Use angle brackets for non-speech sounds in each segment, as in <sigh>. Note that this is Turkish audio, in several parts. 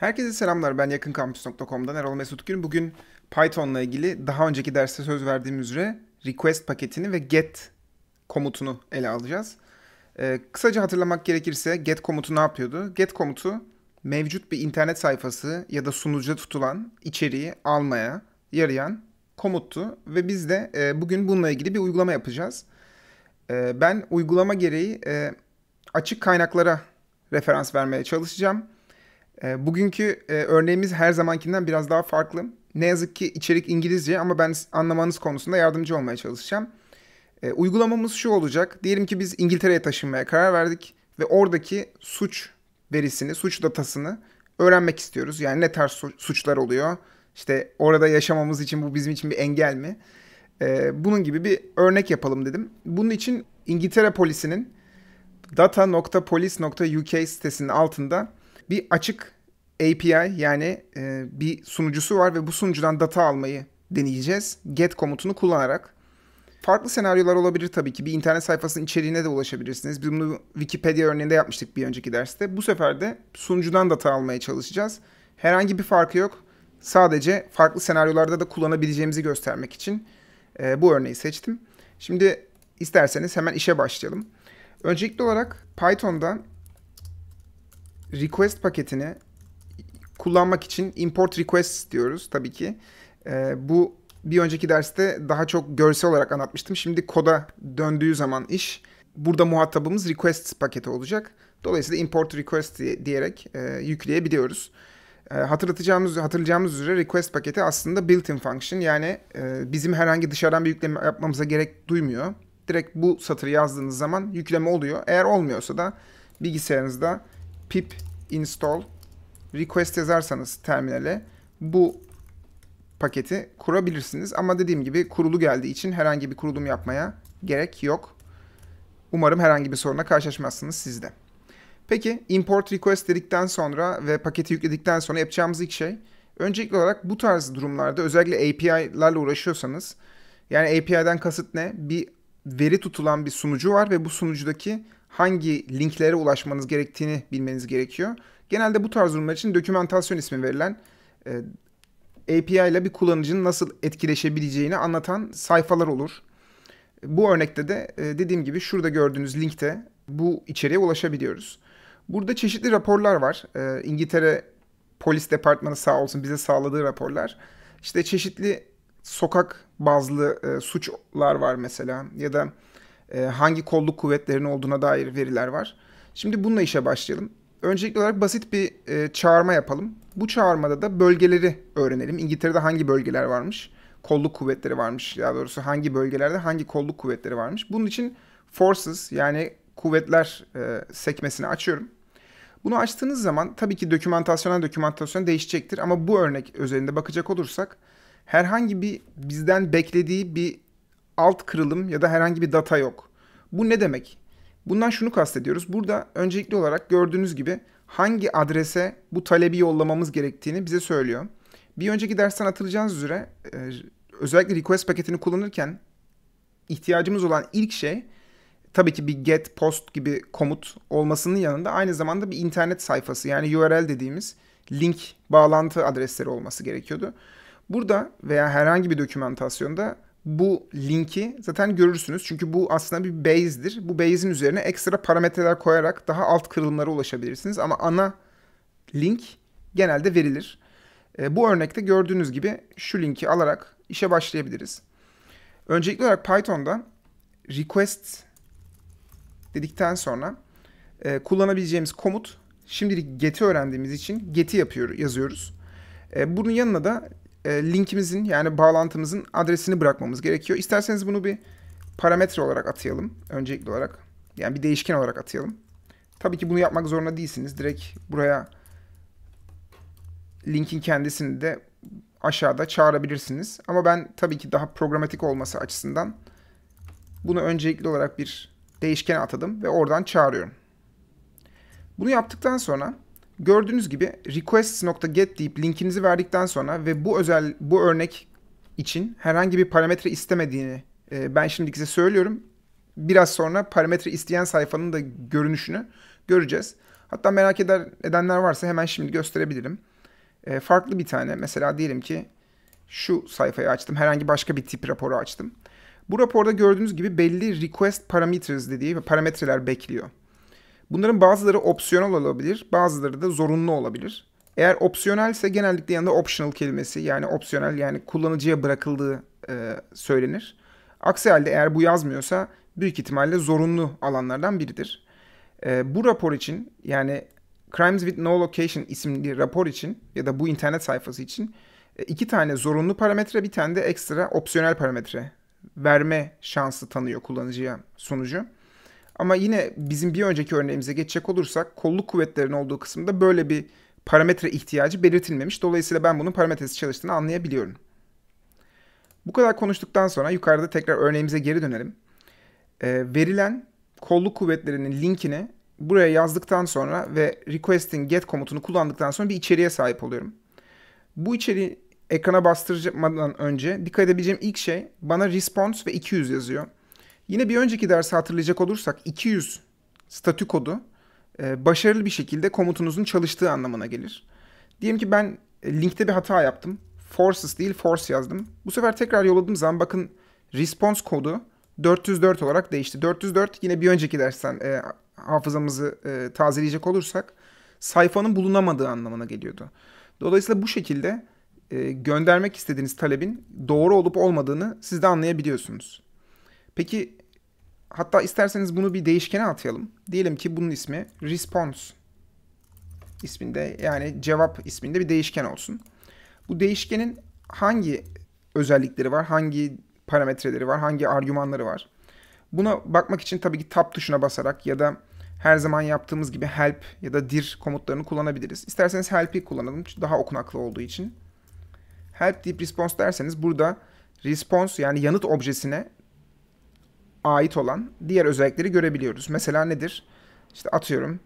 Herkese selamlar. Ben yakınkampüs.com'dan Erol Mesut Gün. Bugün Python'la ilgili daha önceki derste söz verdiğim üzere request paketini ve get komutunu ele alacağız. Ee, kısaca hatırlamak gerekirse get komutu ne yapıyordu? Get komutu mevcut bir internet sayfası ya da sunucuda tutulan içeriği almaya yarayan komuttu ve biz de e, bugün bununla ilgili bir uygulama yapacağız. E, ben uygulama gereği e, açık kaynaklara referans vermeye çalışacağım. E, bugünkü e, örneğimiz her zamankinden biraz daha farklı. Ne yazık ki içerik İngilizce ama ben anlamanız konusunda yardımcı olmaya çalışacağım. E, uygulamamız şu olacak. Diyelim ki biz İngiltere'ye taşınmaya karar verdik ve oradaki suç verisini, suç datasını öğrenmek istiyoruz. Yani ne tarz suçlar oluyor? İşte orada yaşamamız için bu bizim için bir engel mi? Ee, bunun gibi bir örnek yapalım dedim. Bunun için İngiltere polisinin data.police.uk sitesinin altında bir açık API yani e, bir sunucusu var ve bu sunucudan data almayı deneyeceğiz. Get komutunu kullanarak. Farklı senaryolar olabilir tabii ki. Bir internet sayfasının içeriğine de ulaşabilirsiniz. Biz bunu Wikipedia örneğinde yapmıştık bir önceki derste. Bu sefer de sunucudan data almaya çalışacağız. Herhangi bir farkı yok. Sadece farklı senaryolarda da kullanabileceğimizi göstermek için e, bu örneği seçtim. Şimdi isterseniz hemen işe başlayalım. Öncelikli olarak Python'da request paketini kullanmak için import request diyoruz tabii ki. E, bu bir önceki derste daha çok görsel olarak anlatmıştım. Şimdi koda döndüğü zaman iş burada muhatabımız request paketi olacak. Dolayısıyla import request diyerek e, yükleyebiliyoruz. E, hatırlatacağımız hatırlayacağımız üzere request paketi aslında built-in function yani e, bizim herhangi dışarıdan bir yükleme yapmamıza gerek duymuyor. Direkt bu satırı yazdığınız zaman yükleme oluyor. Eğer olmuyorsa da bilgisayarınızda pip install request yazarsanız terminale bu paketi kurabilirsiniz. Ama dediğim gibi kurulu geldiği için herhangi bir kurulum yapmaya gerek yok. Umarım herhangi bir soruna karşılaşmazsınız sizde. Peki import request dedikten sonra ve paketi yükledikten sonra yapacağımız ilk şey öncelikli olarak bu tarz durumlarda özellikle API'larla uğraşıyorsanız yani API'den kasıt ne? Bir veri tutulan bir sunucu var ve bu sunucudaki hangi linklere ulaşmanız gerektiğini bilmeniz gerekiyor. Genelde bu tarz durumlar için dokümentasyon ismi verilen e, API ile bir kullanıcının nasıl etkileşebileceğini anlatan sayfalar olur. Bu örnekte de e, dediğim gibi şurada gördüğünüz linkte bu içeriye ulaşabiliyoruz. Burada çeşitli raporlar var. E, İngiltere Polis Departmanı sağ olsun bize sağladığı raporlar. İşte çeşitli sokak bazlı e, suçlar var mesela ya da e, hangi kolluk kuvvetlerinin olduğuna dair veriler var. Şimdi bununla işe başlayalım. Öncelikli olarak basit bir e, çağırma yapalım. Bu çağırmada da bölgeleri öğrenelim. İngiltere'de hangi bölgeler varmış? Kolluk kuvvetleri varmış. Daha doğrusu hangi bölgelerde hangi kolluk kuvvetleri varmış? Bunun için forces yani kuvvetler e, sekmesini açıyorum. Bunu açtığınız zaman tabii ki dokümantasyona dokümantasyon değişecektir ama bu örnek üzerinde bakacak olursak herhangi bir bizden beklediği bir alt kırılım ya da herhangi bir data yok. Bu ne demek? Bundan şunu kastediyoruz. Burada öncelikli olarak gördüğünüz gibi hangi adrese bu talebi yollamamız gerektiğini bize söylüyor. Bir önceki dersten hatırlayacağınız üzere e, özellikle request paketini kullanırken ihtiyacımız olan ilk şey tabii ki bir get, post gibi komut olmasının yanında aynı zamanda bir internet sayfası yani URL dediğimiz link bağlantı adresleri olması gerekiyordu. Burada veya herhangi bir dokümantasyonda bu linki zaten görürsünüz. Çünkü bu aslında bir base'dir. Bu base'in üzerine ekstra parametreler koyarak daha alt kırılımlara ulaşabilirsiniz. Ama ana link genelde verilir. E, bu örnekte gördüğünüz gibi şu linki alarak işe başlayabiliriz. Öncelikli olarak Python'da request dedikten sonra e, kullanabileceğimiz komut şimdilik get'i öğrendiğimiz için get'i yapıyor, yazıyoruz. E, bunun yanına da e, linkimizin yani bağlantımızın adresini bırakmamız gerekiyor. İsterseniz bunu bir parametre olarak atayalım. Öncelikli olarak. Yani bir değişken olarak atayalım. Tabii ki bunu yapmak zorunda değilsiniz. Direkt buraya linkin kendisini de aşağıda çağırabilirsiniz. Ama ben tabii ki daha programatik olması açısından bunu öncelikli olarak bir değişkene atadım ve oradan çağırıyorum. Bunu yaptıktan sonra Gördüğünüz gibi requests.get deyip linkinizi verdikten sonra ve bu özel bu örnek için herhangi bir parametre istemediğini e, ben şimdi size söylüyorum. Biraz sonra parametre isteyen sayfanın da görünüşünü göreceğiz. Hatta merak eder, edenler varsa hemen şimdi gösterebilirim. E, farklı bir tane mesela diyelim ki şu sayfayı açtım. Herhangi başka bir tip raporu açtım. Bu raporda gördüğünüz gibi belli request parameters dediği parametreler bekliyor. Bunların bazıları opsiyonel olabilir, bazıları da zorunlu olabilir. Eğer opsiyonelse genellikle yanında optional kelimesi yani opsiyonel yani kullanıcıya bırakıldığı e, söylenir. Aksi halde eğer bu yazmıyorsa büyük ihtimalle zorunlu alanlardan biridir. E, bu rapor için yani Crimes with No Location isimli rapor için ya da bu internet sayfası için e, iki tane zorunlu parametre bir tane de ekstra opsiyonel parametre verme şansı tanıyor kullanıcıya sunucu. Ama yine bizim bir önceki örneğimize geçecek olursak kolluk kuvvetlerin olduğu kısımda böyle bir parametre ihtiyacı belirtilmemiş. Dolayısıyla ben bunun parametresi çalıştığını anlayabiliyorum. Bu kadar konuştuktan sonra yukarıda tekrar örneğimize geri dönelim. E, verilen kolluk kuvvetlerinin linkini buraya yazdıktan sonra ve requesting get komutunu kullandıktan sonra bir içeriğe sahip oluyorum. Bu içeriği ekrana bastırmadan önce dikkat edebileceğim ilk şey bana response ve 200 yazıyor. Yine bir önceki dersi hatırlayacak olursak 200 statü kodu e, başarılı bir şekilde komutunuzun çalıştığı anlamına gelir. Diyelim ki ben e, linkte bir hata yaptım. Forces değil force yazdım. Bu sefer tekrar yolladığım zaman bakın response kodu 404 olarak değişti. 404 yine bir önceki dersten e, hafızamızı e, tazeleyecek olursak sayfanın bulunamadığı anlamına geliyordu. Dolayısıyla bu şekilde e, göndermek istediğiniz talebin doğru olup olmadığını siz de anlayabiliyorsunuz. Peki hatta isterseniz bunu bir değişkene atayalım. Diyelim ki bunun ismi response isminde yani cevap isminde bir değişken olsun. Bu değişkenin hangi özellikleri var, hangi parametreleri var, hangi argümanları var? Buna bakmak için tabii ki tab tuşuna basarak ya da her zaman yaptığımız gibi help ya da dir komutlarını kullanabiliriz. İsterseniz help'i kullanalım daha okunaklı olduğu için. Help deyip response derseniz burada response yani yanıt objesine ait olan diğer özellikleri görebiliyoruz. Mesela nedir? İşte atıyorum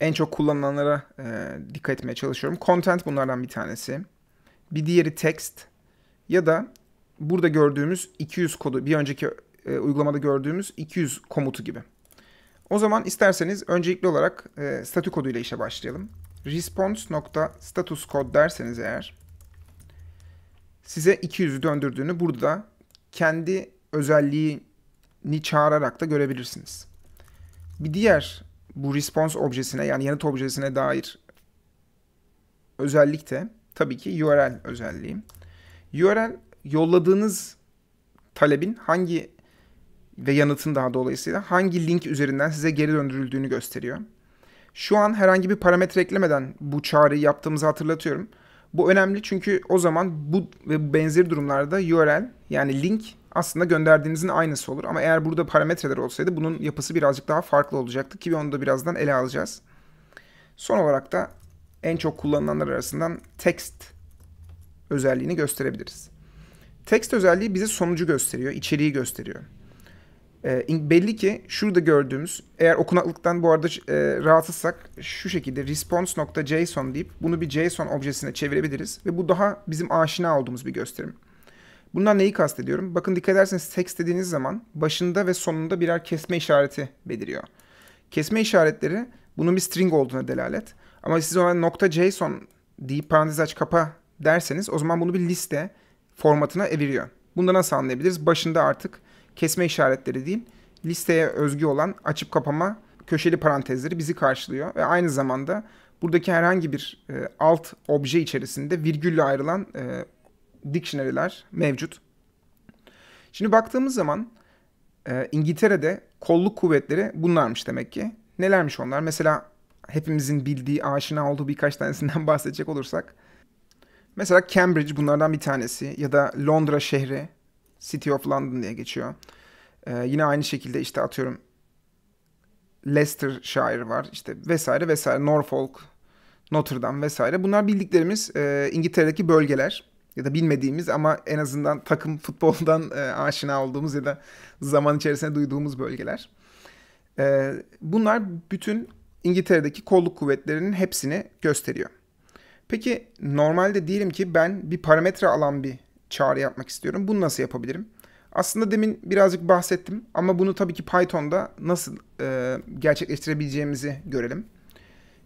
en çok kullanılanlara e, dikkat etmeye çalışıyorum. Content bunlardan bir tanesi. Bir diğeri text ya da burada gördüğümüz 200 kodu, bir önceki e, uygulamada gördüğümüz 200 komutu gibi. O zaman isterseniz öncelikli olarak e, statü kodu ile işe başlayalım. kod derseniz eğer size 200'ü döndürdüğünü burada kendi özelliğini çağırarak da görebilirsiniz. Bir diğer bu response objesine yani yanıt objesine dair özellik de tabii ki URL özelliği. URL yolladığınız talebin hangi ve yanıtın daha dolayısıyla hangi link üzerinden size geri döndürüldüğünü gösteriyor. Şu an herhangi bir parametre eklemeden bu çağrıyı yaptığımızı hatırlatıyorum. Bu önemli çünkü o zaman bu ve benzeri durumlarda URL yani link aslında gönderdiğinizin aynısı olur. Ama eğer burada parametreler olsaydı bunun yapısı birazcık daha farklı olacaktı ki onu da birazdan ele alacağız. Son olarak da en çok kullanılanlar arasından text özelliğini gösterebiliriz. Text özelliği bize sonucu gösteriyor, içeriği gösteriyor. E, belli ki şurada gördüğümüz eğer okunaklıktan bu arada e, rahatsızsak şu şekilde response.json deyip bunu bir JSON objesine çevirebiliriz ve bu daha bizim aşina olduğumuz bir gösterim. Bundan neyi kastediyorum? Bakın dikkat ederseniz text dediğiniz zaman başında ve sonunda birer kesme işareti beliriyor. Kesme işaretleri bunun bir string olduğuna delalet. Ama siz ona nokta .json deyip parantez aç kapa derseniz o zaman bunu bir liste formatına eviriyor. Bunu da nasıl anlayabiliriz? Başında artık kesme işaretleri değil, listeye özgü olan açıp kapama köşeli parantezleri bizi karşılıyor ve aynı zamanda buradaki herhangi bir e, alt obje içerisinde virgülle ayrılan e, dictionary'ler mevcut. Şimdi baktığımız zaman e, İngiltere'de kolluk kuvvetleri bunlarmış demek ki. Nelermiş onlar? Mesela hepimizin bildiği, aşina olduğu birkaç tanesinden <laughs> bahsedecek olursak. Mesela Cambridge bunlardan bir tanesi ya da Londra şehri City of London diye geçiyor. Ee, yine aynı şekilde işte atıyorum Leicester şair var işte vesaire vesaire Norfolk, Notre Dame vesaire. Bunlar bildiklerimiz e, İngiltere'deki bölgeler ya da bilmediğimiz ama en azından takım <laughs> futboldan e, aşina olduğumuz ya da zaman içerisinde duyduğumuz bölgeler. E, bunlar bütün İngiltere'deki kolluk kuvvetlerinin hepsini gösteriyor. Peki normalde diyelim ki ben bir parametre alan bir çağrı yapmak istiyorum. Bunu nasıl yapabilirim? Aslında demin birazcık bahsettim ama bunu tabii ki Python'da nasıl e, gerçekleştirebileceğimizi görelim.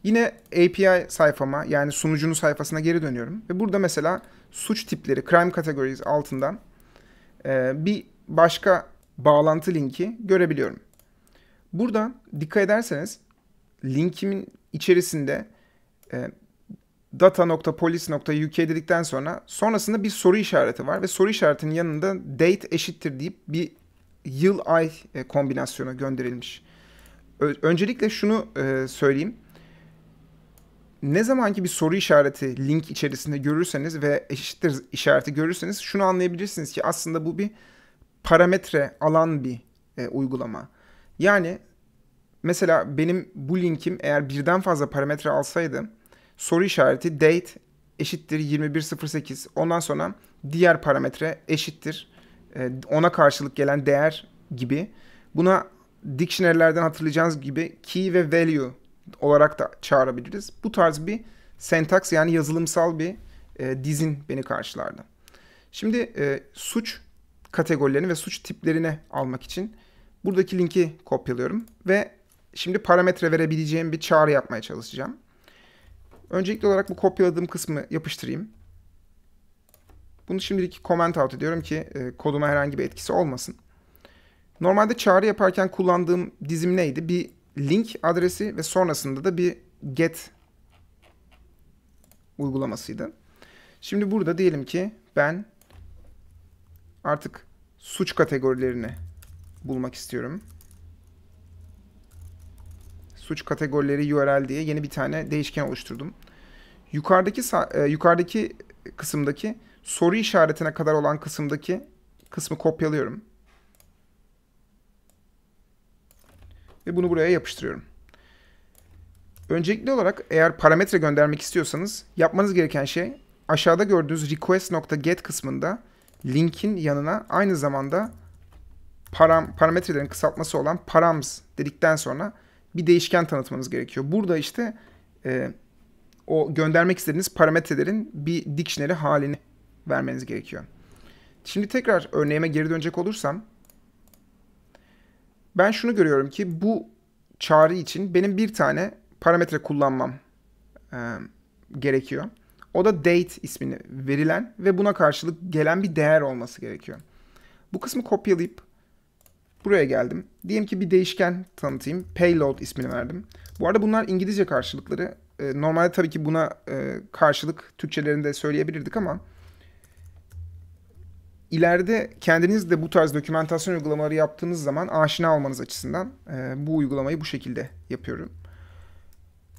Yine API sayfama yani sunucunun sayfasına geri dönüyorum. Ve burada mesela suç tipleri, crime categories altından e, bir başka bağlantı linki görebiliyorum. Burada dikkat ederseniz linkimin içerisinde e, data.police.uk dedikten sonra sonrasında bir soru işareti var ve soru işaretinin yanında date eşittir deyip bir yıl ay e, kombinasyonu gönderilmiş. Öncelikle şunu e, söyleyeyim. Ne zaman ki bir soru işareti link içerisinde görürseniz ve eşittir işareti görürseniz şunu anlayabilirsiniz ki aslında bu bir parametre alan bir e, uygulama. Yani mesela benim bu linkim eğer birden fazla parametre alsaydım soru işareti date eşittir 21.08 ondan sonra diğer parametre eşittir e, ona karşılık gelen değer gibi. Buna dictionary'lerden hatırlayacağınız gibi key ve value olarak da çağırabiliriz. Bu tarz bir syntax yani yazılımsal bir e, dizin beni karşılardı. Şimdi e, suç kategorilerini ve suç tiplerini almak için buradaki linki kopyalıyorum ve şimdi parametre verebileceğim bir çağrı yapmaya çalışacağım. Öncelikli olarak bu kopyaladığım kısmı yapıştırayım. Bunu şimdilik comment out ediyorum ki e, koduma herhangi bir etkisi olmasın. Normalde çağrı yaparken kullandığım dizim neydi? Bir link adresi ve sonrasında da bir get uygulamasıydı. Şimdi burada diyelim ki ben artık suç kategorilerini bulmak istiyorum suç kategorileri URL diye yeni bir tane değişken oluşturdum. Yukarıdaki e, yukarıdaki kısımdaki soru işaretine kadar olan kısımdaki kısmı kopyalıyorum. Ve bunu buraya yapıştırıyorum. Öncelikli olarak eğer parametre göndermek istiyorsanız yapmanız gereken şey aşağıda gördüğünüz request.get kısmında linkin yanına aynı zamanda param, parametrelerin kısaltması olan params dedikten sonra bir değişken tanıtmanız gerekiyor. Burada işte e, o göndermek istediğiniz parametrelerin bir dictionary halini vermeniz gerekiyor. Şimdi tekrar örneğime geri dönecek olursam ben şunu görüyorum ki bu çağrı için benim bir tane parametre kullanmam e, gerekiyor. O da date ismini verilen ve buna karşılık gelen bir değer olması gerekiyor. Bu kısmı kopyalayıp Buraya geldim. Diyelim ki bir değişken tanıtayım. Payload ismini verdim. Bu arada bunlar İngilizce karşılıkları. Ee, normalde tabii ki buna e, karşılık Türkçelerinde söyleyebilirdik ama ileride kendiniz de bu tarz dokümentasyon uygulamaları yaptığınız zaman aşina olmanız açısından e, bu uygulamayı bu şekilde yapıyorum.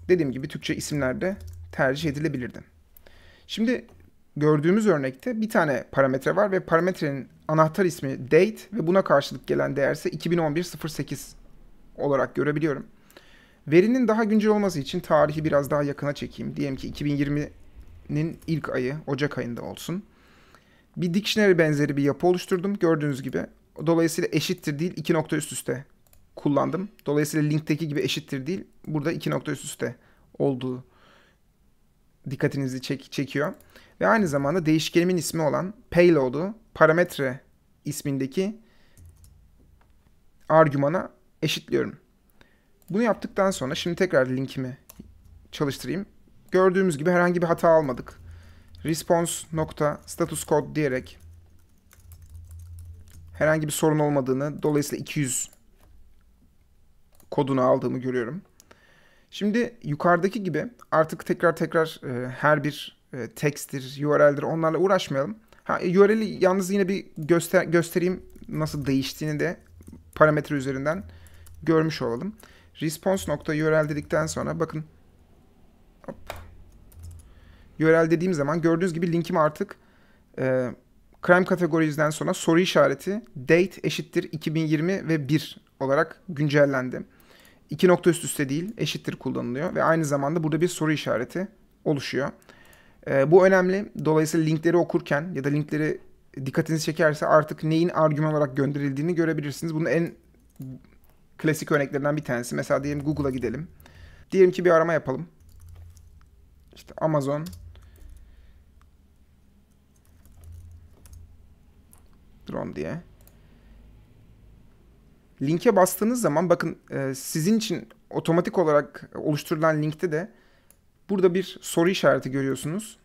Dediğim gibi Türkçe isimlerde tercih edilebilirdi. Şimdi gördüğümüz örnekte bir tane parametre var ve parametrenin anahtar ismi date ve buna karşılık gelen değer 2011.08 olarak görebiliyorum. Verinin daha güncel olması için tarihi biraz daha yakına çekeyim. Diyelim ki 2020'nin ilk ayı Ocak ayında olsun. Bir dictionary benzeri bir yapı oluşturdum gördüğünüz gibi. Dolayısıyla eşittir değil iki nokta üst üste kullandım. Dolayısıyla linkteki gibi eşittir değil burada iki nokta üst üste olduğu dikkatinizi çek çekiyor ve aynı zamanda değişkenimin ismi olan payload'u parametre ismindeki argümana eşitliyorum. Bunu yaptıktan sonra şimdi tekrar linkimi çalıştırayım. Gördüğümüz gibi herhangi bir hata almadık. Response nokta status code diyerek herhangi bir sorun olmadığını dolayısıyla 200 kodunu aldığımı görüyorum. Şimdi yukarıdaki gibi artık tekrar tekrar e, her bir e, text'tir, URL'dir onlarla uğraşmayalım. Ha, e, URL'i yalnız yine bir göster göstereyim nasıl değiştiğini de parametre üzerinden görmüş olalım. Response.url dedikten sonra bakın hop, URL dediğim zaman gördüğünüz gibi linkim artık e, crime kategorisinden sonra soru işareti date eşittir 2020 ve 1 olarak güncellendi. İki nokta üst üste değil eşittir kullanılıyor ve aynı zamanda burada bir soru işareti oluşuyor. E, bu önemli. Dolayısıyla linkleri okurken ya da linkleri dikkatinizi çekerse artık neyin argüman olarak gönderildiğini görebilirsiniz. Bunun en klasik örneklerinden bir tanesi. Mesela diyelim Google'a gidelim. Diyelim ki bir arama yapalım. İşte Amazon drone diye. Linke bastığınız zaman bakın e, sizin için otomatik olarak oluşturulan linkte de Burada bir soru işareti görüyorsunuz.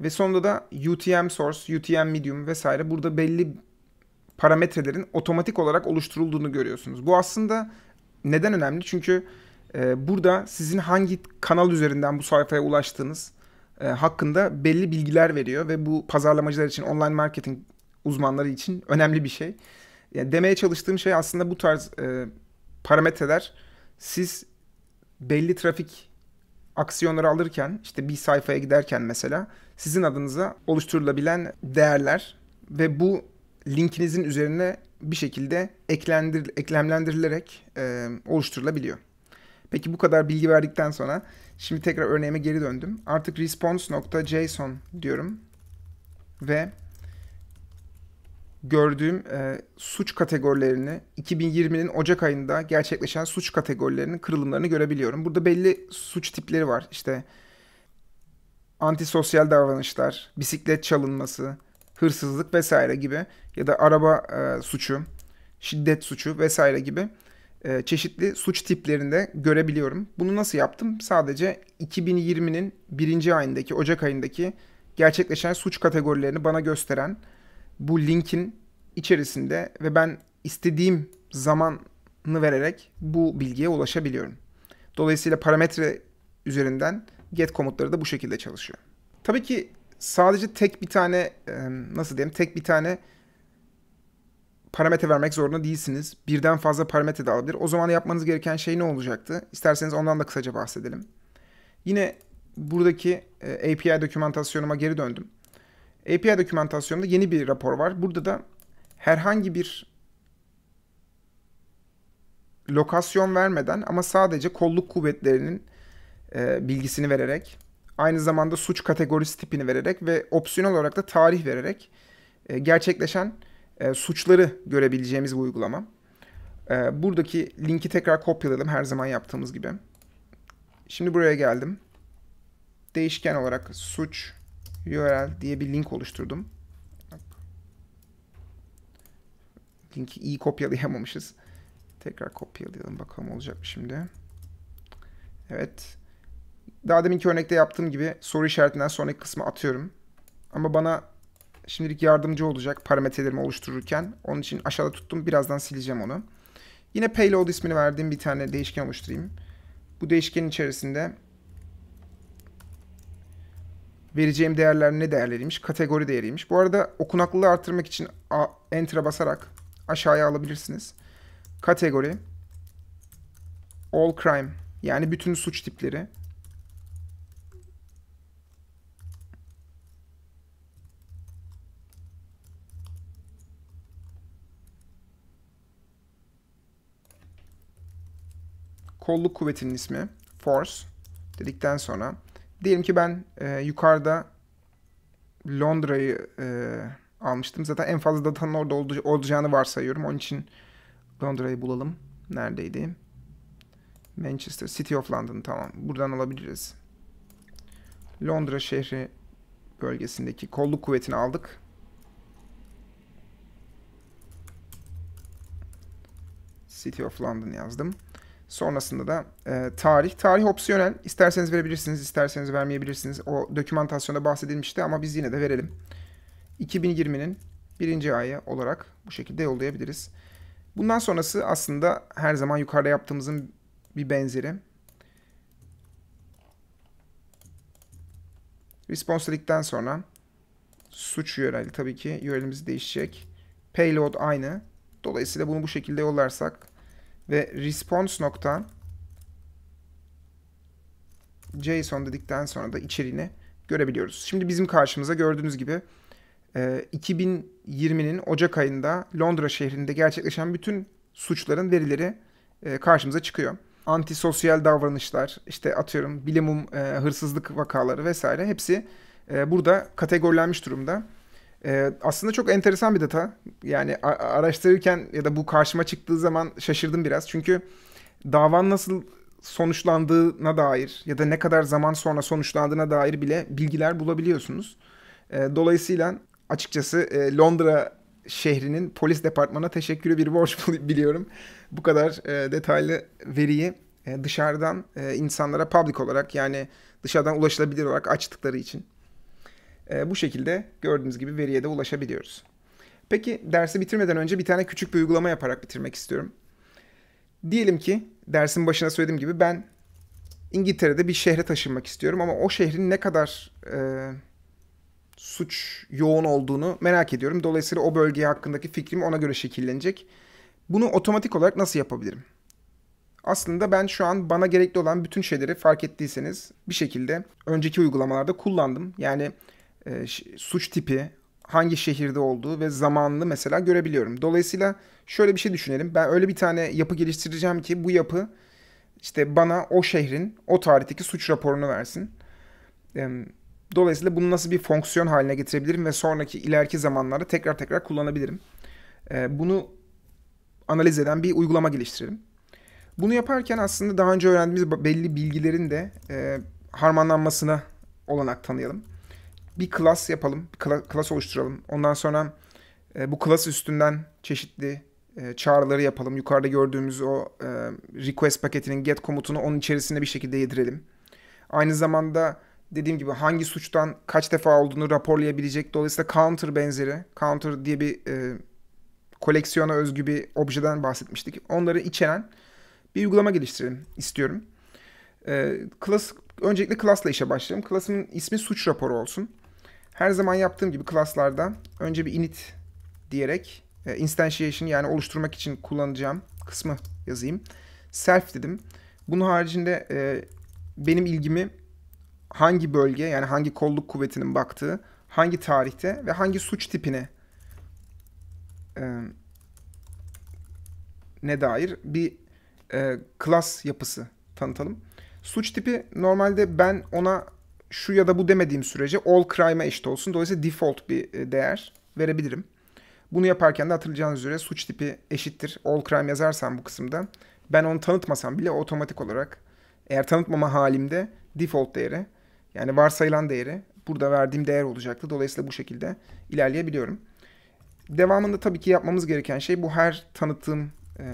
Ve sonunda da UTM source, UTM medium vesaire burada belli parametrelerin otomatik olarak oluşturulduğunu görüyorsunuz. Bu aslında neden önemli? Çünkü e, burada sizin hangi kanal üzerinden bu sayfaya ulaştığınız e, hakkında belli bilgiler veriyor ve bu pazarlamacılar için, online marketing uzmanları için önemli bir şey. Yani demeye çalıştığım şey aslında bu tarz e, parametreler siz belli trafik aksiyonları alırken işte bir sayfaya giderken mesela sizin adınıza oluşturulabilen değerler ve bu linkinizin üzerine bir şekilde eklendir, eklemlendirilerek e, oluşturulabiliyor. Peki bu kadar bilgi verdikten sonra şimdi tekrar örneğime geri döndüm. Artık response.json diyorum ve gördüğüm e, suç kategorilerini 2020'nin Ocak ayında gerçekleşen suç kategorilerinin kırılımlarını görebiliyorum. Burada belli suç tipleri var. İşte antisosyal davranışlar, bisiklet çalınması, hırsızlık vesaire gibi ya da araba e, suçu, şiddet suçu vesaire gibi e, çeşitli suç tiplerinde görebiliyorum. Bunu nasıl yaptım? Sadece 2020'nin birinci ayındaki, Ocak ayındaki gerçekleşen suç kategorilerini bana gösteren bu linkin içerisinde ve ben istediğim zamanı vererek bu bilgiye ulaşabiliyorum. Dolayısıyla parametre üzerinden get komutları da bu şekilde çalışıyor. Tabii ki sadece tek bir tane nasıl diyeyim tek bir tane parametre vermek zorunda değilsiniz. Birden fazla parametre de alabilir. O zaman yapmanız gereken şey ne olacaktı? İsterseniz ondan da kısaca bahsedelim. Yine buradaki API dokümantasyonuma geri döndüm. API dokümantasyonunda yeni bir rapor var. Burada da herhangi bir lokasyon vermeden ama sadece kolluk kuvvetlerinin e, bilgisini vererek aynı zamanda suç kategorisi tipini vererek ve opsiyon olarak da tarih vererek e, gerçekleşen e, suçları görebileceğimiz bu uygulama. E, buradaki linki tekrar kopyaladım her zaman yaptığımız gibi. Şimdi buraya geldim. Değişken olarak suç URL diye bir link oluşturdum. Linki iyi kopyalayamamışız. Tekrar kopyalayalım bakalım olacak mı şimdi. Evet. Daha deminki örnekte yaptığım gibi soru işaretinden sonraki kısmı atıyorum. Ama bana şimdilik yardımcı olacak parametrelerimi oluştururken. Onun için aşağıda tuttum. Birazdan sileceğim onu. Yine payload ismini verdiğim bir tane değişken oluşturayım. Bu değişkenin içerisinde vereceğim değerler ne değerleriymiş? Kategori değeriymiş. Bu arada okunaklılığı artırmak için enter'a basarak aşağıya alabilirsiniz. Kategori all crime yani bütün suç tipleri kolluk kuvvetinin ismi force dedikten sonra Diyelim ki ben e, yukarıda Londra'yı e, almıştım. Zaten en fazla datanın orada ol, olacağını varsayıyorum. Onun için Londra'yı bulalım. Neredeydi? Manchester, City of London tamam. Buradan alabiliriz. Londra şehri bölgesindeki kolluk kuvvetini aldık. City of London yazdım. Sonrasında da e, tarih. Tarih opsiyonel. İsterseniz verebilirsiniz, isterseniz vermeyebilirsiniz. O dokümantasyonda bahsedilmişti ama biz yine de verelim. 2020'nin birinci ayı olarak bu şekilde yollayabiliriz. Bundan sonrası aslında her zaman yukarıda yaptığımızın bir benzeri. Response sonra suç URL tabii ki URL'imiz değişecek. Payload aynı. Dolayısıyla bunu bu şekilde yollarsak ve response nokta JSON dedikten sonra da içeriğini görebiliyoruz. Şimdi bizim karşımıza gördüğünüz gibi 2020'nin e, Ocak ayında Londra şehrinde gerçekleşen bütün suçların verileri e, karşımıza çıkıyor. Antisosyal davranışlar, işte atıyorum bilimum e, hırsızlık vakaları vesaire hepsi burada kategorilenmiş durumda. Ee, aslında çok enteresan bir data. Yani araştırırken ya da bu karşıma çıktığı zaman şaşırdım biraz. Çünkü davan nasıl sonuçlandığına dair ya da ne kadar zaman sonra sonuçlandığına dair bile bilgiler bulabiliyorsunuz. Ee, dolayısıyla açıkçası e, Londra şehrinin polis departmanına teşekkürü bir borç <laughs> biliyorum. Bu kadar e, detaylı veriyi e, dışarıdan e, insanlara public olarak yani dışarıdan ulaşılabilir olarak açtıkları için. Ee, bu şekilde gördüğünüz gibi veriye de ulaşabiliyoruz. Peki dersi bitirmeden önce bir tane küçük bir uygulama yaparak bitirmek istiyorum. Diyelim ki dersin başına söylediğim gibi ben İngiltere'de bir şehre taşınmak istiyorum ama o şehrin ne kadar e, suç yoğun olduğunu merak ediyorum. Dolayısıyla o bölge hakkındaki fikrim ona göre şekillenecek. Bunu otomatik olarak nasıl yapabilirim? Aslında ben şu an bana gerekli olan bütün şeyleri fark ettiyseniz bir şekilde önceki uygulamalarda kullandım. Yani e, suç tipi, hangi şehirde olduğu ve zamanlı mesela görebiliyorum. Dolayısıyla şöyle bir şey düşünelim. Ben öyle bir tane yapı geliştireceğim ki bu yapı işte bana o şehrin o tarihteki suç raporunu versin. Dolayısıyla bunu nasıl bir fonksiyon haline getirebilirim ve sonraki ileriki zamanlarda tekrar tekrar kullanabilirim. E, bunu analiz eden bir uygulama geliştirelim. Bunu yaparken aslında daha önce öğrendiğimiz belli bilgilerin de e, harmanlanmasına olanak tanıyalım bir klas yapalım, bir klas oluşturalım. Ondan sonra e, bu klas üstünden çeşitli e, çağrıları yapalım. Yukarıda gördüğümüz o e, request paketinin get komutunu onun içerisinde bir şekilde yedirelim. Aynı zamanda dediğim gibi hangi suçtan kaç defa olduğunu raporlayabilecek. Dolayısıyla counter benzeri, counter diye bir e, koleksiyona özgü bir objeden bahsetmiştik. Onları içeren bir uygulama geliştirelim istiyorum. E, class, öncelikle class'la işe başlayalım. Class'ın ismi suç raporu olsun. Her zaman yaptığım gibi klaslarda önce bir init diyerek e, instantiation yani oluşturmak için kullanacağım kısmı yazayım. Self dedim. Bunun haricinde e, benim ilgimi hangi bölge yani hangi kolluk kuvvetinin baktığı, hangi tarihte ve hangi suç tipine e, ne dair bir e, klas yapısı tanıtalım. Suç tipi normalde ben ona şu ya da bu demediğim sürece all crime'a eşit olsun. Dolayısıyla default bir e, değer verebilirim. Bunu yaparken de hatırlayacağınız üzere suç tipi eşittir. All crime yazarsam bu kısımda ben onu tanıtmasam bile otomatik olarak eğer tanıtmama halimde default değeri yani varsayılan değeri burada verdiğim değer olacaktı. Dolayısıyla bu şekilde ilerleyebiliyorum. Devamında tabii ki yapmamız gereken şey bu her tanıttığım e,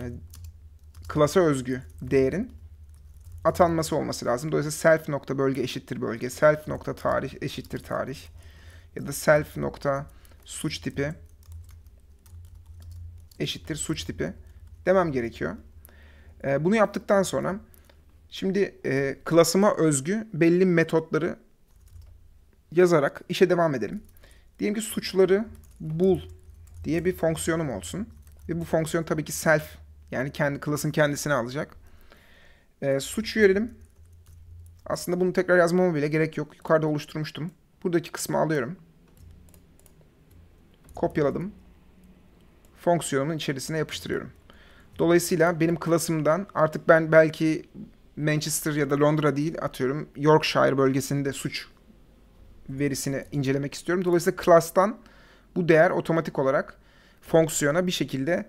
klasa özgü değerin atanması olması lazım. Dolayısıyla self nokta bölge eşittir bölge, self nokta tarih eşittir tarih ya da self nokta suç tipi eşittir suç tipi demem gerekiyor. E, bunu yaptıktan sonra şimdi e, klasıma özgü belli metotları yazarak işe devam edelim. Diyelim ki suçları bul diye bir fonksiyonum olsun. Ve bu fonksiyon tabii ki self yani kendi klasın kendisini alacak. E, suç yönelim. Aslında bunu tekrar yazmama bile gerek yok. Yukarıda oluşturmuştum. Buradaki kısmı alıyorum. Kopyaladım. Fonksiyonumun içerisine yapıştırıyorum. Dolayısıyla benim klasımdan artık ben belki Manchester ya da Londra değil atıyorum Yorkshire bölgesinde suç verisini incelemek istiyorum. Dolayısıyla klas'tan bu değer otomatik olarak fonksiyona bir şekilde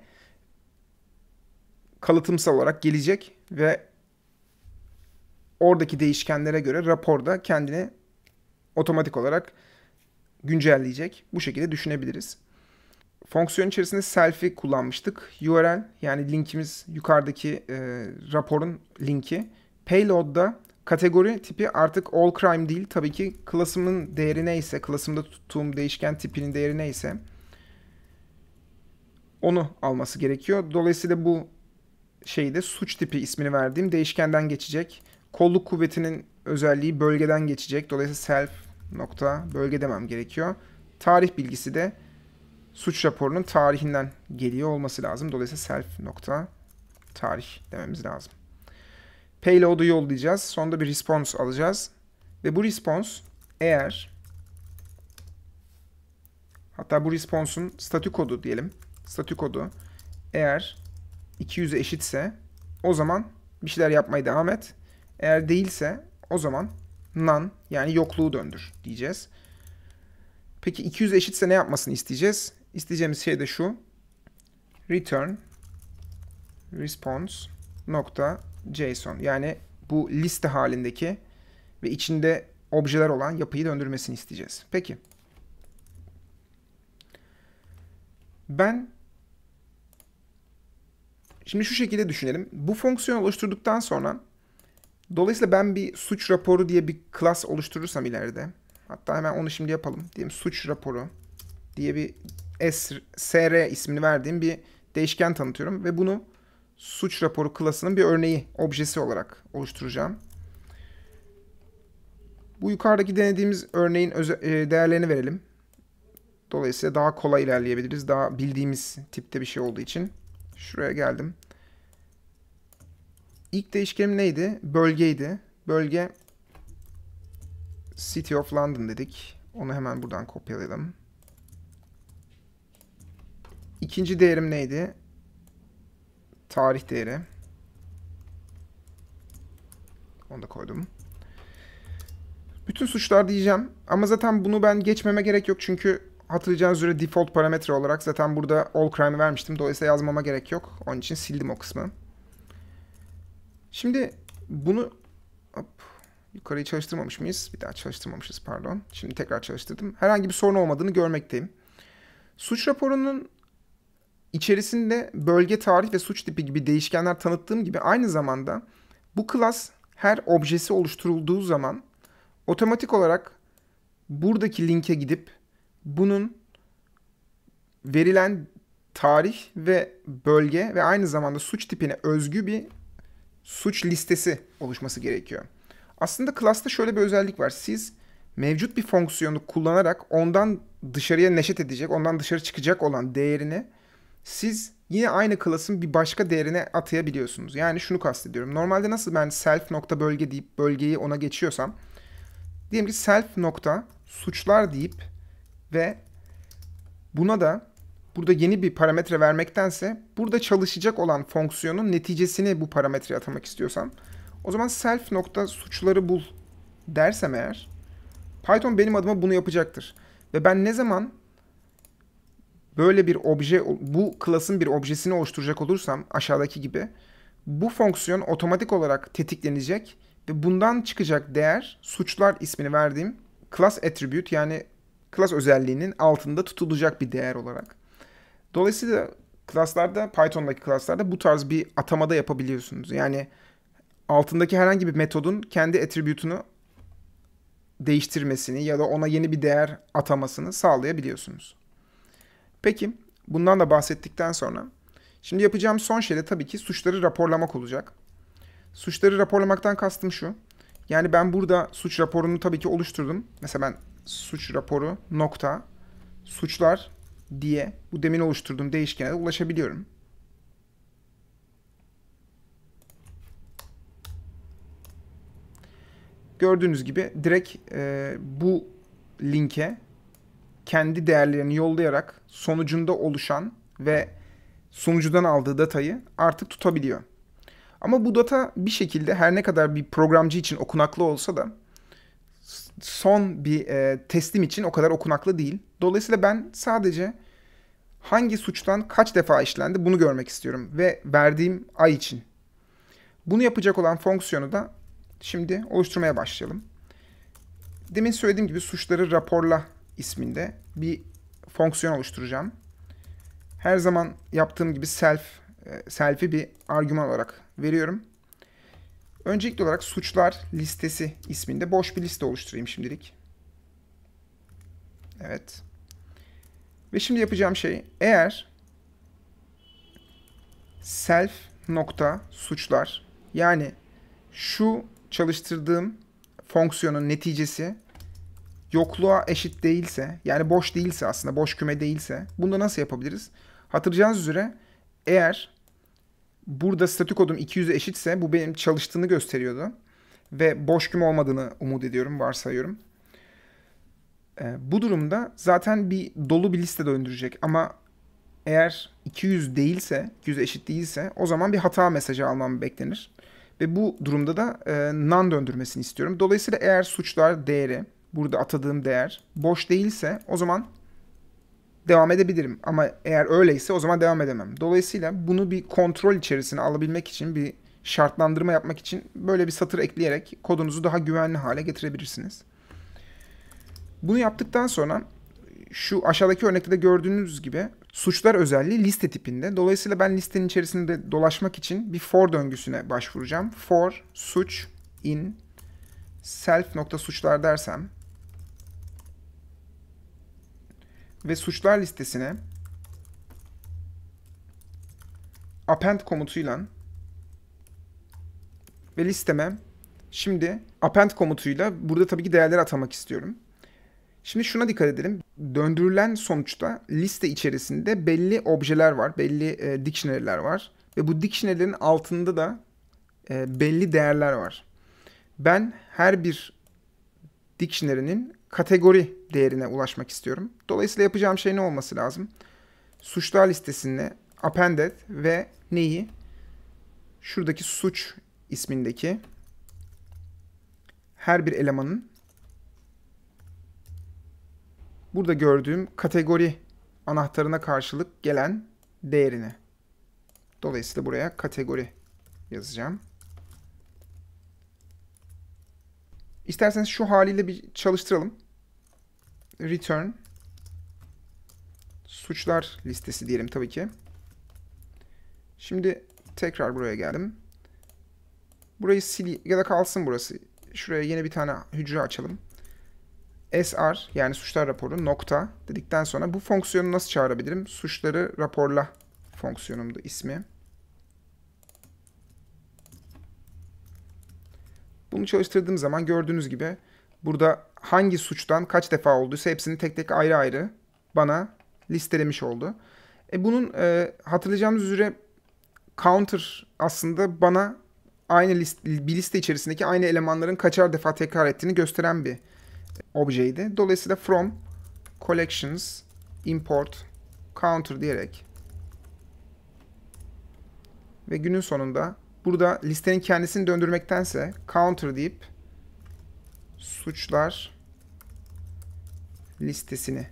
kalıtımsal olarak gelecek ve oradaki değişkenlere göre raporda kendini otomatik olarak güncelleyecek. Bu şekilde düşünebiliriz. Fonksiyon içerisinde selfie kullanmıştık. URL yani linkimiz yukarıdaki e, raporun linki. Payload'da kategori tipi artık all crime değil. Tabii ki klasımın değeri neyse, klasımda tuttuğum değişken tipinin değeri neyse onu alması gerekiyor. Dolayısıyla bu şeyde suç tipi ismini verdiğim değişkenden geçecek. Kolluk kuvvetinin özelliği bölgeden geçecek. Dolayısıyla self nokta bölge demem gerekiyor. Tarih bilgisi de suç raporunun tarihinden geliyor olması lazım. Dolayısıyla self nokta tarih dememiz lazım. Payload'u yollayacağız. Sonda bir response alacağız. Ve bu response eğer hatta bu response'un statü kodu diyelim. Statü kodu eğer 200'e eşitse o zaman bir şeyler yapmaya devam et. Eğer değilse o zaman none yani yokluğu döndür diyeceğiz. Peki 200 eşitse ne yapmasını isteyeceğiz? İsteyeceğimiz şey de şu. Return response nokta JSON yani bu liste halindeki ve içinde objeler olan yapıyı döndürmesini isteyeceğiz. Peki. Ben şimdi şu şekilde düşünelim. Bu fonksiyonu oluşturduktan sonra Dolayısıyla ben bir suç raporu diye bir class oluşturursam ileride. Hatta hemen onu şimdi yapalım. Diyelim suç raporu diye bir S, SR ismini verdiğim bir değişken tanıtıyorum. Ve bunu suç raporu klasının bir örneği, objesi olarak oluşturacağım. Bu yukarıdaki denediğimiz örneğin e, değerlerini verelim. Dolayısıyla daha kolay ilerleyebiliriz. Daha bildiğimiz tipte bir şey olduğu için. Şuraya geldim. İlk değişkenim neydi? Bölgeydi. Bölge City of London dedik. Onu hemen buradan kopyalayalım. İkinci değerim neydi? Tarih değeri. Onu da koydum. Bütün suçlar diyeceğim. Ama zaten bunu ben geçmeme gerek yok. Çünkü hatırlayacağınız üzere default parametre olarak zaten burada all crime vermiştim. Dolayısıyla yazmama gerek yok. Onun için sildim o kısmı. Şimdi bunu hop, yukarıyı çalıştırmamış mıyız? Bir daha çalıştırmamışız pardon. Şimdi tekrar çalıştırdım. Herhangi bir sorun olmadığını görmekteyim. Suç raporunun içerisinde bölge, tarih ve suç tipi gibi değişkenler tanıttığım gibi aynı zamanda bu klas her objesi oluşturulduğu zaman otomatik olarak buradaki linke gidip bunun verilen tarih ve bölge ve aynı zamanda suç tipine özgü bir suç listesi oluşması gerekiyor. Aslında class'ta şöyle bir özellik var. Siz mevcut bir fonksiyonu kullanarak ondan dışarıya neşet edecek, ondan dışarı çıkacak olan değerini siz yine aynı class'ın bir başka değerine atayabiliyorsunuz. Yani şunu kastediyorum. Normalde nasıl ben self nokta bölge deyip bölgeyi ona geçiyorsam diyelim ki self nokta suçlar deyip ve buna da burada yeni bir parametre vermektense burada çalışacak olan fonksiyonun neticesini bu parametreye atamak istiyorsam o zaman self nokta suçları bul dersem eğer Python benim adıma bunu yapacaktır. Ve ben ne zaman böyle bir obje, bu klasın bir objesini oluşturacak olursam aşağıdaki gibi bu fonksiyon otomatik olarak tetiklenecek ve bundan çıkacak değer suçlar ismini verdiğim class attribute yani class özelliğinin altında tutulacak bir değer olarak. Dolayısıyla klaslarda Python'daki klaslarda bu tarz bir atamada yapabiliyorsunuz. Yani altındaki herhangi bir metodun kendi attribute'unu değiştirmesini ya da ona yeni bir değer atamasını sağlayabiliyorsunuz. Peki bundan da bahsettikten sonra şimdi yapacağım son şey de tabii ki suçları raporlamak olacak. Suçları raporlamaktan kastım şu. Yani ben burada suç raporunu tabii ki oluşturdum. Mesela ben suç raporu nokta suçlar diye bu demin oluşturduğum değişkene de ulaşabiliyorum. Gördüğünüz gibi direkt e, bu linke kendi değerlerini yollayarak sonucunda oluşan ve sunucudan aldığı datayı artık tutabiliyor. Ama bu data bir şekilde her ne kadar bir programcı için okunaklı olsa da son bir e, teslim için o kadar okunaklı değil. Dolayısıyla ben sadece hangi suçtan kaç defa işlendi bunu görmek istiyorum ve verdiğim ay için. Bunu yapacak olan fonksiyonu da şimdi oluşturmaya başlayalım. Demin söylediğim gibi suçları raporla isminde bir fonksiyon oluşturacağım. Her zaman yaptığım gibi self e, self'i bir argüman olarak veriyorum. Öncelikli olarak suçlar listesi isminde boş bir liste oluşturayım şimdilik. Evet. Ve şimdi yapacağım şey eğer self nokta suçlar yani şu çalıştırdığım fonksiyonun neticesi yokluğa eşit değilse yani boş değilse aslında boş küme değilse bunu da nasıl yapabiliriz? Hatırlayacağınız üzere eğer burada statü kodum 200'e eşitse bu benim çalıştığını gösteriyordu ve boş küme olmadığını umut ediyorum varsayıyorum. E, bu durumda zaten bir dolu bir liste döndürecek ama eğer 200 değilse, 200 eşit değilse o zaman bir hata mesajı almam beklenir. Ve bu durumda da e, none döndürmesini istiyorum. Dolayısıyla eğer suçlar değeri, burada atadığım değer boş değilse o zaman devam edebilirim. Ama eğer öyleyse o zaman devam edemem. Dolayısıyla bunu bir kontrol içerisine alabilmek için bir şartlandırma yapmak için böyle bir satır ekleyerek kodunuzu daha güvenli hale getirebilirsiniz. Bunu yaptıktan sonra şu aşağıdaki örnekte de gördüğünüz gibi suçlar özelliği liste tipinde. Dolayısıyla ben listenin içerisinde dolaşmak için bir for döngüsüne başvuracağım. For suç in self nokta suçlar dersem ve suçlar listesine append komutuyla ve listeme şimdi append komutuyla burada tabii ki değerleri atamak istiyorum. Şimdi şuna dikkat edelim. Döndürülen sonuçta liste içerisinde belli objeler var, belli e, dictionary'ler var ve bu dictionary'lerin altında da e, belli değerler var. Ben her bir dictionary'nin kategori değerine ulaşmak istiyorum. Dolayısıyla yapacağım şey ne olması lazım? Suçlar listesinde appended ve neyi? Şuradaki suç ismindeki her bir elemanın burada gördüğüm kategori anahtarına karşılık gelen değerini. Dolayısıyla buraya kategori yazacağım. İsterseniz şu haliyle bir çalıştıralım. Return suçlar listesi diyelim tabii ki. Şimdi tekrar buraya geldim. Burayı sil ya da kalsın burası. Şuraya yeni bir tane hücre açalım. SR yani suçlar raporu nokta dedikten sonra bu fonksiyonu nasıl çağırabilirim? Suçları raporla fonksiyonumdu ismi. Bunu çalıştırdığım zaman gördüğünüz gibi burada hangi suçtan kaç defa olduysa hepsini tek tek ayrı ayrı bana listelemiş oldu. E bunun e, hatırlayacağımız üzere counter aslında bana aynı list, bir liste içerisindeki aynı elemanların kaçar defa tekrar ettiğini gösteren bir objeydi. Dolayısıyla from collections import counter diyerek ve günün sonunda burada listenin kendisini döndürmektense counter deyip suçlar listesini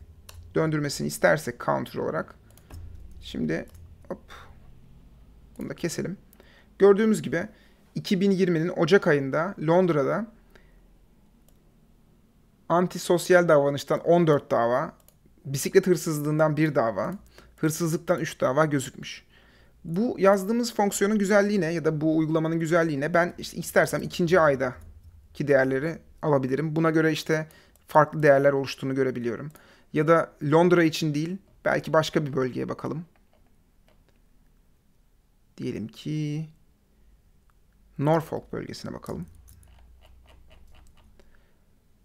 döndürmesini istersek counter olarak şimdi hop bunu da keselim. Gördüğümüz gibi 2020'nin Ocak ayında Londra'da antisosyal davranıştan 14 dava, bisiklet hırsızlığından 1 dava, hırsızlıktan 3 dava gözükmüş. Bu yazdığımız fonksiyonun güzelliğine ya da bu uygulamanın güzelliğine ben işte istersem ikinci ayda ki değerleri alabilirim. Buna göre işte farklı değerler oluştuğunu görebiliyorum. Ya da Londra için değil, belki başka bir bölgeye bakalım. Diyelim ki Norfolk bölgesine bakalım.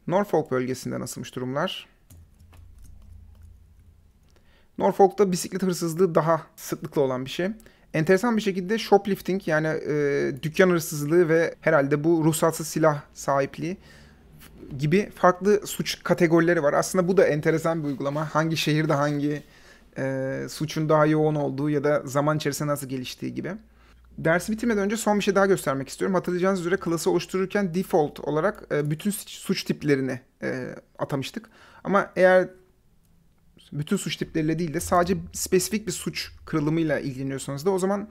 Norfolk bölgesinde nasılmış durumlar? Norfolk'ta bisiklet hırsızlığı daha sıklıkla olan bir şey. Enteresan bir şekilde shoplifting yani e, dükkan hırsızlığı ve herhalde bu ruhsatsız silah sahipliği gibi farklı suç kategorileri var. Aslında bu da enteresan bir uygulama. Hangi şehirde hangi e, suçun daha yoğun olduğu ya da zaman içerisinde nasıl geliştiği gibi. Dersi bitirmeden önce son bir şey daha göstermek istiyorum. Hatırlayacağınız üzere klası oluştururken default olarak e, bütün suç tiplerini e, atamıştık. Ama eğer bütün suç tipleriyle değil de sadece spesifik bir suç kırılımıyla ilgileniyorsanız da o zaman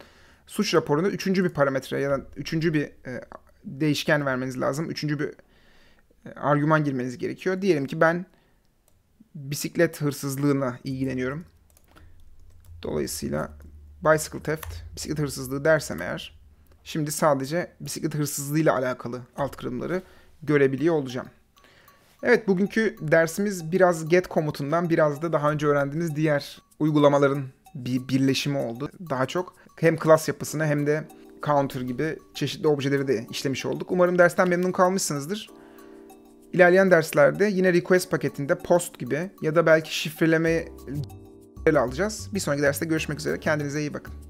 suç raporunda üçüncü bir parametre ya da üçüncü bir e, değişken vermeniz lazım. Üçüncü bir argüman girmeniz gerekiyor. Diyelim ki ben bisiklet hırsızlığına ilgileniyorum. Dolayısıyla bicycle theft, bisiklet hırsızlığı dersem eğer şimdi sadece bisiklet hırsızlığıyla alakalı alt kırımları görebiliyor olacağım. Evet bugünkü dersimiz biraz get komutundan biraz da daha önce öğrendiğiniz diğer uygulamaların bir birleşimi oldu. Daha çok hem klas yapısını hem de counter gibi çeşitli objeleri de işlemiş olduk. Umarım dersten memnun kalmışsınızdır. İlerleyen derslerde yine request paketinde post gibi ya da belki şifreleme ele alacağız. Bir sonraki derste görüşmek üzere. Kendinize iyi bakın.